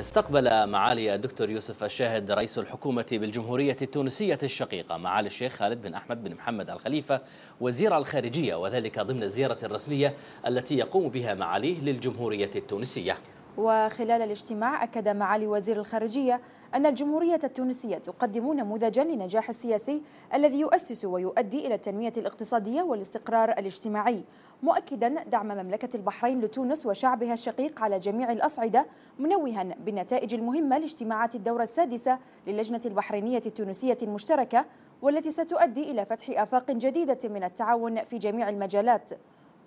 استقبل معالي الدكتور يوسف الشاهد رئيس الحكومة بالجمهورية التونسية الشقيقة معالي الشيخ خالد بن أحمد بن محمد الخليفة وزير الخارجية وذلك ضمن الزيارة الرسمية التي يقوم بها معاليه للجمهورية التونسية وخلال الاجتماع أكد معالي وزير الخارجية أن الجمهورية التونسية تقدم نموذجا للنجاح السياسي الذي يؤسس ويؤدي إلى التنمية الاقتصادية والاستقرار الاجتماعي مؤكدا دعم مملكة البحرين لتونس وشعبها الشقيق على جميع الأصعدة منوها بالنتائج المهمة لاجتماعات الدورة السادسة للجنة البحرينية التونسية المشتركة والتي ستؤدي إلى فتح آفاق جديدة من التعاون في جميع المجالات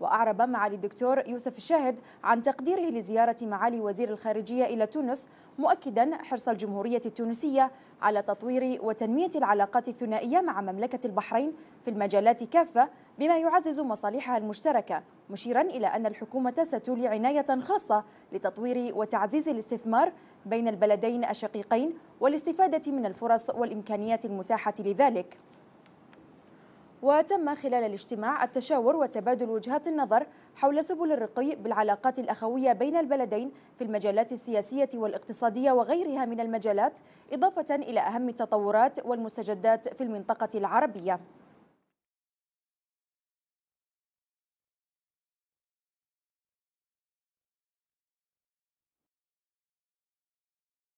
وأعرب معالي الدكتور يوسف الشاهد عن تقديره لزيارة معالي وزير الخارجية إلى تونس مؤكدا حرص الجمهورية التونسية على تطوير وتنمية العلاقات الثنائية مع مملكة البحرين في المجالات كافة بما يعزز مصالحها المشتركة مشيرا إلى أن الحكومة ستولي عناية خاصة لتطوير وتعزيز الاستثمار بين البلدين الشقيقين والاستفادة من الفرص والإمكانيات المتاحة لذلك وتم خلال الاجتماع التشاور وتبادل وجهات النظر حول سبل الرقي بالعلاقات الأخوية بين البلدين في المجالات السياسية والاقتصادية وغيرها من المجالات إضافة إلى أهم التطورات والمستجدات في المنطقة العربية